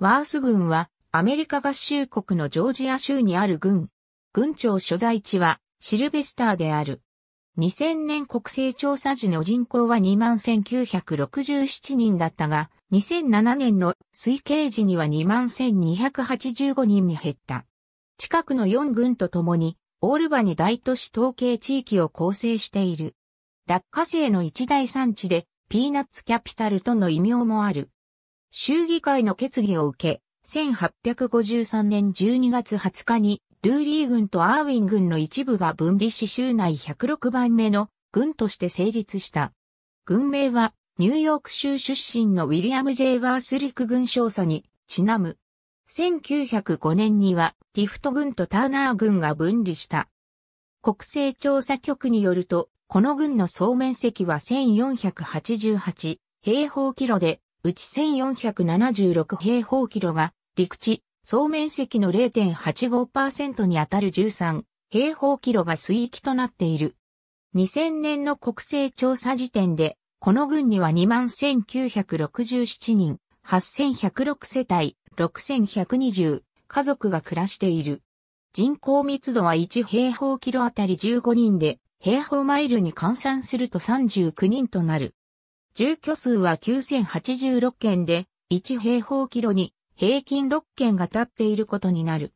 ワース軍はアメリカ合衆国のジョージア州にある軍。軍庁所在地はシルベスターである。2000年国勢調査時の人口は21,967人だったが、2007年の推計時には21,285人に減った。近くの4軍と共に、オールバニ大都市統計地域を構成している。落花生の一大産地で、ピーナッツキャピタルとの異名もある。衆議会の決議を受け、1853年12月20日に、ドゥーリー軍とアーウィン軍の一部が分離し州内106番目の軍として成立した。軍名は、ニューヨーク州出身のウィリアム・ジェイワース・リク軍少佐にちなむ。1905年には、ティフト軍とターナー軍が分離した。国勢調査局によると、この軍の総面積は1488平方キロで、うち1476平方キロが陸地、総面積の0.85%にあたる13平方キロが水域となっている。2000年の国勢調査時点で、この軍には21,967人、8,106世帯、6,120家族が暮らしている。人口密度は1平方キロあたり15人で、平方マイルに換算すると39人となる。住居数は9086件で、1平方キロに平均6件が立っていることになる。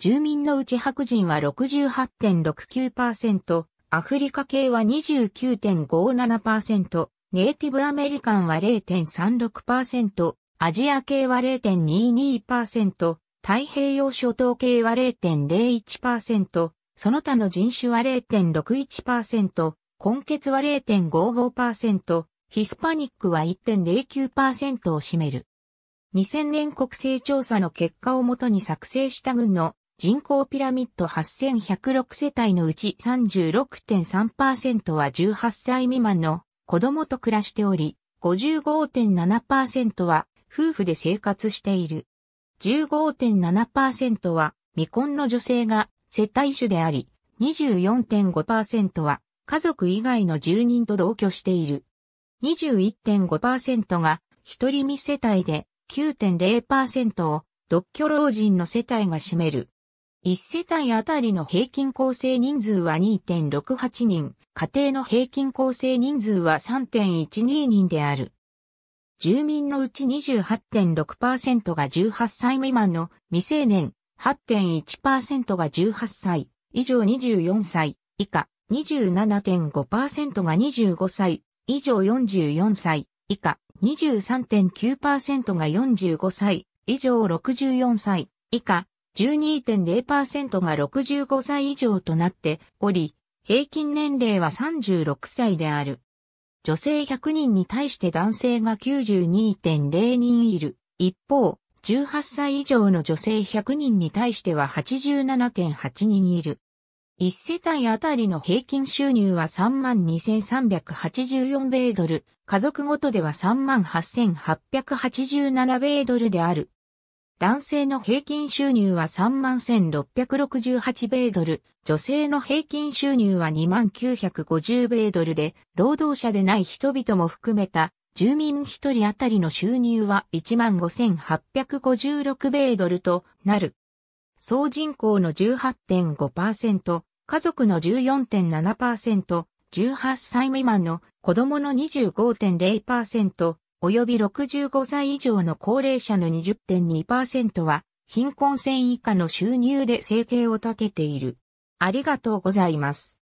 住民のうち白人は68.69%、アフリカ系は29.57%、ネイティブアメリカンは0.36%、アジア系は0.22%、太平洋諸島系は0.01%、その他の人種は0.61%、根血は0.55%、ヒスパニックは1.09%を占める。2000年国勢調査の結果をもとに作成した軍の人口ピラミッド8106世帯のうち36.3%は18歳未満の子供と暮らしており、55.7%は夫婦で生活している。15.7%は未婚の女性が世帯主であり、24.5%は家族以外の住人と同居している。21.5%が一人未世帯で9.0%を独居老人の世帯が占める。1世帯あたりの平均構成人数は2.68人、家庭の平均構成人数は3.12人である。住民のうち28.6%が18歳未満の未成年、8.1%が18歳以上24歳以下、27.5%が25歳以上44歳以下23.9%が45歳以上64歳以下12.0%が65歳以上となっており、平均年齢は36歳である。女性100人に対して男性が92.0人いる。一方、18歳以上の女性100人に対しては87.8人いる。1世帯あたりの平均収入は32,384米ドル、家族ごとでは38,887米ドルである。男性の平均収入は31,668米ドル、女性の平均収入は2950米ドルで、労働者でない人々も含めた住民1人あたりの収入は15,856米ドルとなる。総人口の18.5%、家族の14.7%、18歳未満の子供の25.0%、及び65歳以上の高齢者の20.2%は、貧困線以下の収入で生計を立てている。ありがとうございます。